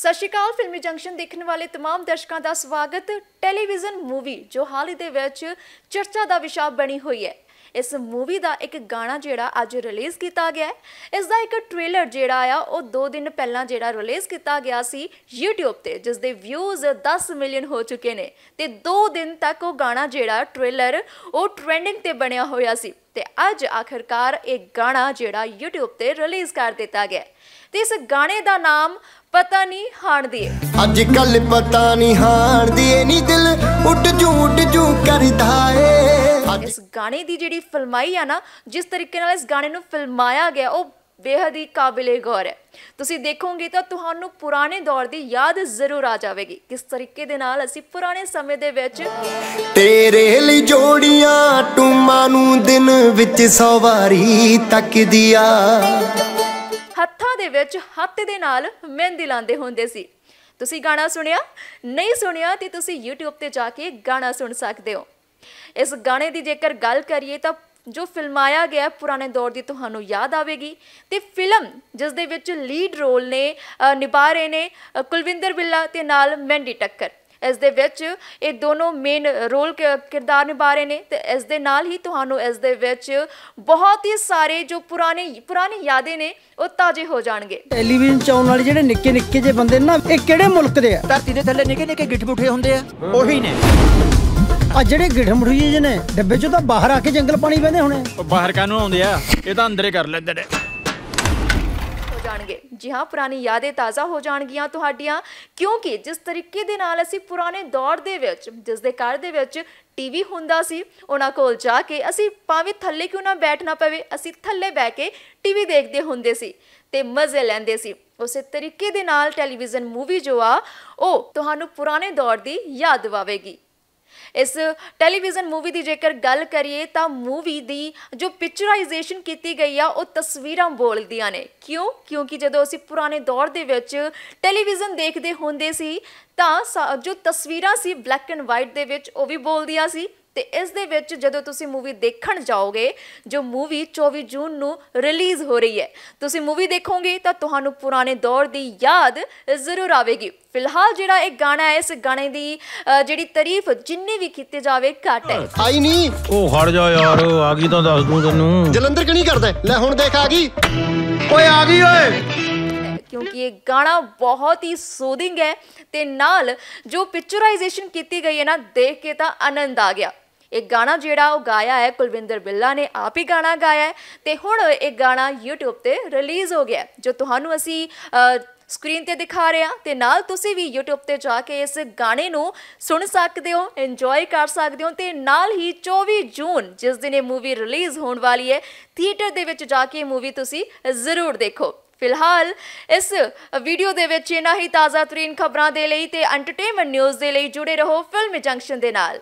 ਸਤਿ ਸ਼੍ਰੀ ਅਕਾਲ ਫਿਲਮੀ ਜੰਕਸ਼ਨ ਦੇਖਣ ਵਾਲੇ तमाम ਦਰਸ਼ਕਾਂ ਦਾ ਸਵਾਗਤ ਟੈਲੀਵਿਜ਼ਨ ਮੂਵੀ ਜੋ ਹਾਲ ਹੀ ਦੇ ਵਿੱਚ ਚਰਚਾ ਦਾ ਵਿਸ਼ਾ ਬਣੀ ਹੋਈ ਹੈ ਇਸ ਮੂਵੀ ਦਾ ਇੱਕ ਗਾਣਾ ਜਿਹੜਾ ਅੱਜ ਰਿਲੀਜ਼ ਕੀਤਾ ਗਿਆ ਹੈ ਇਸ ਦਾ ਇੱਕ ਟ੍ਰੇਲਰ ਜਿਹੜਾ ਆ ਉਹ 2 ਦਿਨ ਪਹਿਲਾਂ ਜਿਹੜਾ ਰਿਲੀਜ਼ ਕੀਤਾ ਗਿਆ ਸੀ YouTube ਤੇ ਜਿਸ ਦੇ ਵਿਊਜ਼ 10 ਮਿਲੀਅਨ ਹੋ ਚੁੱਕੇ ਨੇ ਤੇ 2 ਦਿਨ ਤੱਕ ਉਹ ਗਾਣਾ ਜਿਹੜਾ ਟ੍ਰੇਲਰ ਉਹ ਟ੍ਰੈਂਡਿੰਗ ਤੇ ਬਣਿਆ ਹੋਇਆ ਸੀ ਤੇ ਅੱਜ ਆਖਰਕਾਰ ਇਹ ਗਾਣਾ ਜਿਹੜਾ YouTube ਤੇ ਰਿਲੀਜ਼ ਕਰ ਦਿੱਤਾ ਗਿਆ ਤੇ ਇਸ ਗਾਣੇ ਦਾ ਨਾਮ ਪਤਾ ਨਹੀਂ ਹਾਣ ਦੀਏ ਅੱਜ ਕੱਲ ਪਤਾ ਨਹੀਂ ਹਾਣ ਦੀਏ ਨਹੀਂ ਦਿਲ ਉੱਟ ਝੂਟ ਜੂ ਕਰਦਾ ਏ ਇਸ ਗਾਣੇ ਦੀ ਜਿਹੜੀ ਫਿਲਮਾਈ ਆ ਨਾ ਜਿਸ ਤਰੀਕੇ ਨਾਲ ਇਸ ਗਾਣੇ ਨੂੰ ਫਿਲਮਾਇਆ ਗਿਆ ਉਹ ਬੇਹਦ ਹੀ ਕਾਬਿਲੇ ਗੌਰ ਹੈ ਤੁਸੀਂ ਦੇਖੋਗੇ ਤਾਂ ਤੁਹਾਨੂੰ ਪੁਰਾਣੇ ਦੌਰ ਦੀ ਯਾਦ ਜ਼ਰੂਰ ਆ ਜਾਵੇਗੀ ਕਿਸ ਤਰੀਕੇ ਦੇ ਨਾਲ ਅਸੀਂ ਪੁਰਾਣੇ ਸਮੇਂ ਦੇ ਵਿੱਚ ਤੇਰੇ ਲਈ ਜੋੜੀਆਂ ਟੁਮਾਂ ਨੂੰ ਦਿਨ ਵਿੱਚ ਸਵਾਰੀ ਤੱਕਦੀਆਂ ਦੇ ਵਿੱਚ ਹੱਥ ਦੇ ਨਾਲ ਮਹਿੰਦੀ ਲਾਉਂਦੇ ਹੁੰਦੇ ਸੀ ਤੁਸੀਂ ਗਾਣਾ ਸੁਣਿਆ ਨਹੀਂ ਸੁਣਿਆ ਤੇ ਤੁਸੀਂ YouTube ਤੇ ਜਾ ਕੇ ਗਾਣਾ ਸੁਣ ਸਕਦੇ ਹੋ ਇਸ ਗਾਣੇ ਦੀ ਜੇਕਰ ਗੱਲ ਕਰੀਏ ਤਾਂ ਜੋ ਫਿਲਮਾਇਆ ਗਿਆ ਪੁਰਾਣੇ ਦੌਰ ਦੀ ਤੁਹਾਨੂੰ ਯਾਦ ਆਵੇਗੀ ਤੇ ਫਿਲਮ ਜਿਸ ਦੇ ਵਿੱਚ ਲੀਡ ਰੋਲ ਨੇ ਨਿਭਾ ਰਹੇ ਨੇ ਕੁਲਵਿੰਦਰ ਬਿੱਲਾ ਤੇ ਨਾਲ ਮੈਂਡੀ ਟੱਕਰ ਇਸ ਦੇ ਵਿੱਚ ਇਹ ਦੋਨੋਂ ਮੇਨ ਰੋਲ ਕਿਰਦਾਰ ਨਿਭਾ ਰਹੇ ਨੇ ਤੇ ਇਸ ਦੇ ਨਾਲ ਹੀ ਤੁਹਾਨੂੰ ਇਸ ਦੇ ਵਿੱਚ ਬਹੁਤ ਹੀ ਸਾਰੇ ਜੋ ਪੁਰਾਣੇ ਪੁਰਾਣੇ ਯਾਦੇ ਨੇ ਉਹ ਤਾਜ਼ੇ ਹੋ ਜਾਣਗੇ ਟੈਲੀਵਿਜ਼ਨ 'ਚ ਆਉਣ ਵਾਲੇ ਜਿਹੜੇ ਨਿੱਕੇ ਨਿੱਕੇ ਜੇ ਬੰਦੇ ਨਾ ਇਹ ਕਿਹੜੇ ਮੁਲਕ ਦੇ ਆ ਧਰਤੀ ਦੇ ਥੱਲੇ ਨਿੱਕੇ ਨਿੱਕੇ ਗਿੱਟਮੁੱਠੇ ਹੁੰਦੇ ਆ ਉਹੀ ਨੇ ਆ ਜਿਹੜੇ ਗਿੱਟਮੁੱਠੇ ਜੇ ਨੇ ਡੱਬੇ 'ਚੋਂ ਤਾਂ ਬਾਹਰ ਆ ਕੇ ਜੰਗਲ ਪਾਣੀ ਪੈਂਦੇ ਹੋਣੇ ਬਾਹਰ ਕਾਹਨੂੰ ਆਉਂਦੇ ਆ ਇਹ ਤਾਂ ਅੰਦਰੇ ਕਰ ਲੈਂਦੇ ਨੇ ਜਾਣਗੇ ਜੀ ਹਾਂ ਪੁਰਾਣੀ ਯਾਦਾਂ ਤਾਜ਼ਾ ਹੋ ਜਾਣਗੀਆਂ ਤੁਹਾਡੀਆਂ ਕਿਉਂਕਿ ਜਿਸ ਤਰੀਕੇ ਦੇ ਨਾਲ ਅਸੀਂ ਪੁਰਾਣੇ ਦੌਰ ਦੇ ਵਿੱਚ ਜਿਸ ਦੇ ਘਰ ਦੇ ਵਿੱਚ ਟੀਵੀ ਹੁੰਦਾ ਸੀ ਉਹਨਾਂ ਕੋਲ ਜਾ ਕੇ ਅਸੀਂ ਪਾਵੇਂ ਥੱਲੇ ਕਿਉਂ ਨਾ ਬੈਠਣਾ ਪਵੇ ਅਸੀਂ ਥੱਲੇ ਬੈ ਕੇ ਟੀਵੀ ਦੇਖਦੇ ਹੁੰਦੇ ਸੀ ਤੇ ਮਜ਼ੇ ਲੈਂਦੇ ਸੀ ਉਸੇ ਤਰੀਕੇ ਦੇ ਨਾਲ ਟੈਲੀਵਿਜ਼ਨ ਮੂਵੀ ਜੋ ਆ ਉਹ ਤੁਹਾਨੂੰ ਪੁਰਾਣੇ ਦੌਰ ਦੀ ਯਾਦ ਦਿਵਾਵੇਗੀ ਇਸ ਟੈਲੀਵਿਜ਼ਨ ਮੂਵੀ ਦੀ ਜੇਕਰ ਗੱਲ ਕਰੀਏ ਤਾਂ ਮੂਵੀ ਦੀ ਜੋ ਪਿਕਚਰਾਈਜ਼ੇਸ਼ਨ ਕੀਤੀ ਗਈ ਆ ਉਹ ਤਸਵੀਰਾਂ ਬੋਲਦੀਆਂ ਨੇ ਕਿਉਂ ਕਿਉਂਕਿ ਜਦੋਂ ਅਸੀਂ ਪੁਰਾਣੇ ਦੌਰ ਦੇ ਵਿੱਚ ਟੈਲੀਵਿਜ਼ਨ ਦੇਖਦੇ ਹੁੰਦੇ ਸੀ ਤਾਂ ਜੋ ਤਸਵੀਰਾਂ ਸੀ ਬਲੈਕ ਐਂਡ ਵਾਈਟ ਦੇ ਵਿੱਚ ਉਹ ਵੀ ਬੋਲਦੀਆਂ ਸੀ ਤੇ ਇਸ ਦੇ ਵਿੱਚ ਜਦੋਂ ਤੁਸੀਂ ਮੂਵੀ ਦੇਖਣ ਜਾਓਗੇ ਜੋ ਮੂਵੀ 24 ਜੂਨ ਨੂੰ ਰਿਲੀਜ਼ ਹੋ ਰਹੀ ਹੈ ਤੁਸੀਂ ਮੂਵੀ ਦੇਖੋਗੇ ਤਾਂ ਤੁਹਾਨੂੰ ਪੁਰਾਣੇ ਦੌਰ ਦੀ ਯਾਦ ਜ਼ਰੂਰ ਆਵੇਗੀ ਫਿਲਹਾਲ ਜਿਹੜਾ ਇਹ ਗਾਣਾ ਹੈ ਇਸ ਗਾਣੇ ਦੀ ਜਿਹੜੀ ਤਾਰੀਫ ਜਿੰਨੀ ਵੀ ਕੀਤੀ ਜਾਵੇ ਘੱਟ ਹੈ ਆਈ ਨਹੀਂ ਉਹ ਹਟ ਜਾ ਯਾਰ ਆ ਗਈ ਤਾਂ ਦੱਸ ਦੂੰ ਤੈਨੂੰ ਜਲੰਧਰ ਕਿ ਨਹੀਂ ਕਰਦਾ ਲੈ ਹੁਣ ਦੇਖ ਆ ਗਈ ਓਏ ਆ ਗਈ ਓਏ ਕਿਉਂਕਿ ਇਹ ਗਾਣਾ ਬਹੁਤ ਹੀ ਸੂਦਿੰਗ ਹੈ ਤੇ ਨਾਲ ਜੋ ਪਿਕਚਰਾਈਜੇਸ਼ਨ ਕੀਤੀ ਗਈ ਹੈ ਨਾ ਦੇਖ ਕੇ ਤਾਂ ਆਨੰਦ ਆ ਗਿਆ ਇਹ ਗਾਣਾ ਜਿਹੜਾ ਉਹ ਗਾਇਆ ਹੈ ਕੁਲਵਿੰਦਰ ਬਿੱਲਾ ਨੇ ਆਪ ਹੀ ਗਾਣਾ ਗਾਇਆ ਹੈ ਤੇ ਹੁਣ ਇਹ ਗਾਣਾ YouTube ਤੇ ਰਿਲੀਜ਼ ਹੋ ਗਿਆ ਜੋ ਤੁਹਾਨੂੰ ਅਸੀਂ ਸਕਰੀਨ ਤੇ ਦਿਖਾ ਰਹੇ ਹਾਂ ਤੇ ਨਾਲ ਤੁਸੀਂ ਵੀ YouTube ਤੇ ਜਾ ਕੇ ਇਸ ਗਾਣੇ ਨੂੰ ਸੁਣ ਸਕਦੇ ਹੋ ਇੰਜੋਏ ਕਰ ਸਕਦੇ ਹੋ ਤੇ ਨਾਲ ਹੀ 24 ਜੂਨ ਜਿਸ ਦਿਨ ਇਹ ਮੂਵੀ ਰਿਲੀਜ਼ ਹੋਣ ਵਾਲੀ ਹੈ ਥੀਏਟਰ ਦੇ ਵਿੱਚ ਜਾ ਕੇ ਮੂਵੀ ਤੁਸੀਂ ਜ਼ਰੂਰ ਦੇਖੋ ਫਿਲਹਾਲ ਇਸ ਵੀਡੀਓ ਦੇ ਵਿੱਚ ਇਹਨਾਂ ਹੀ ਤਾਜ਼ਾ ਤਰੀਨ ਖਬਰਾਂ ਦੇ ਲਈ ਤੇ ਐਂਟਰਟੇਨਮੈਂਟ ਨਿਊਜ਼ ਦੇ ਲਈ ਜੁੜੇ ਰਹੋ ਫਿਲਮ ਜੰਕਸ਼ਨ ਦੇ ਨਾਲ